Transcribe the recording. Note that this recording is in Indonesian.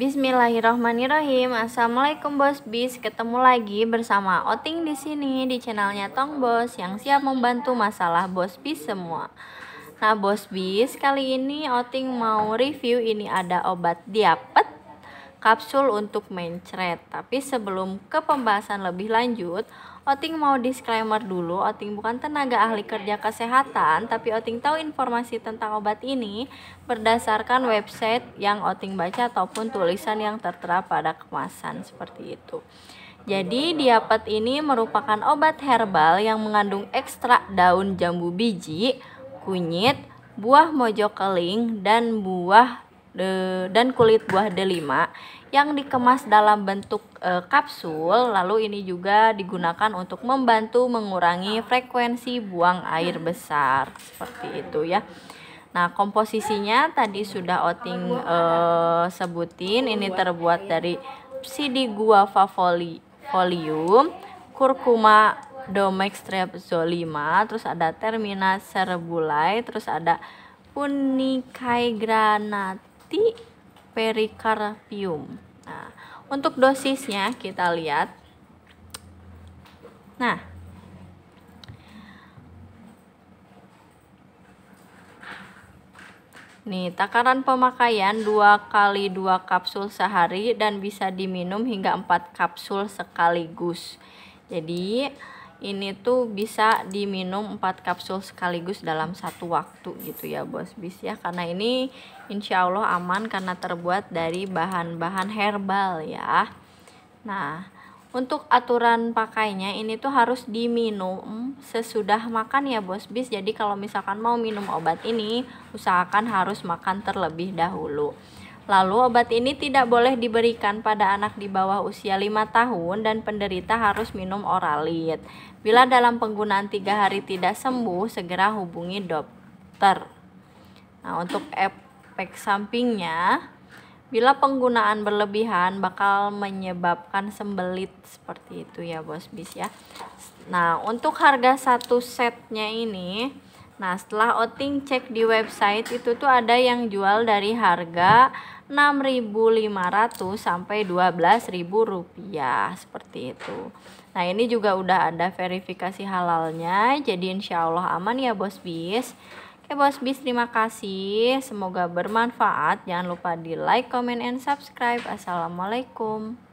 Bismillahirrahmanirrahim, Assalamualaikum Bos Bis. Ketemu lagi bersama Oting di sini di channelnya Tong Bos yang siap membantu masalah Bos Bis semua. Nah Bos Bis kali ini Oting mau review ini ada obat diapet kapsul untuk mencret. Tapi sebelum ke pembahasan lebih lanjut, Oting mau disclaimer dulu, Oting bukan tenaga ahli kerja kesehatan, tapi Oting tahu informasi tentang obat ini berdasarkan website yang Oting baca ataupun tulisan yang tertera pada kemasan seperti itu. Jadi diapet ini merupakan obat herbal yang mengandung ekstrak daun jambu biji, kunyit, buah mojokeling, dan buah dan kulit buah delima yang dikemas dalam bentuk e, kapsul. Lalu ini juga digunakan untuk membantu mengurangi frekuensi buang air besar seperti itu ya. Nah, komposisinya tadi sudah Oting e, sebutin ini terbuat dari guava folium, kurkuma domextrepzolima, terus ada termina cerebulai terus ada punicai granat anti Nah, untuk dosisnya kita lihat. Nah, Nih, takaran pemakaian dua kali dua kapsul sehari dan bisa diminum hingga empat kapsul sekaligus. Jadi, ini tuh bisa diminum 4 kapsul sekaligus dalam satu waktu gitu ya bos bis ya karena ini insya Allah aman karena terbuat dari bahan-bahan herbal ya nah untuk aturan pakainya ini tuh harus diminum sesudah makan ya bos bis jadi kalau misalkan mau minum obat ini usahakan harus makan terlebih dahulu Lalu obat ini tidak boleh diberikan pada anak di bawah usia 5 tahun dan penderita harus minum oralit. Bila dalam penggunaan tiga hari tidak sembuh, segera hubungi dokter. Nah, untuk efek sampingnya, bila penggunaan berlebihan bakal menyebabkan sembelit seperti itu ya bos bis ya. Nah, untuk harga satu setnya ini, nah setelah outing cek di website itu tuh ada yang jual dari harga 6.500 sampai 12.000 rupiah seperti itu nah ini juga udah ada verifikasi halalnya jadi insya Allah aman ya bos bis oke bos bis terima kasih semoga bermanfaat jangan lupa di like comment and subscribe assalamualaikum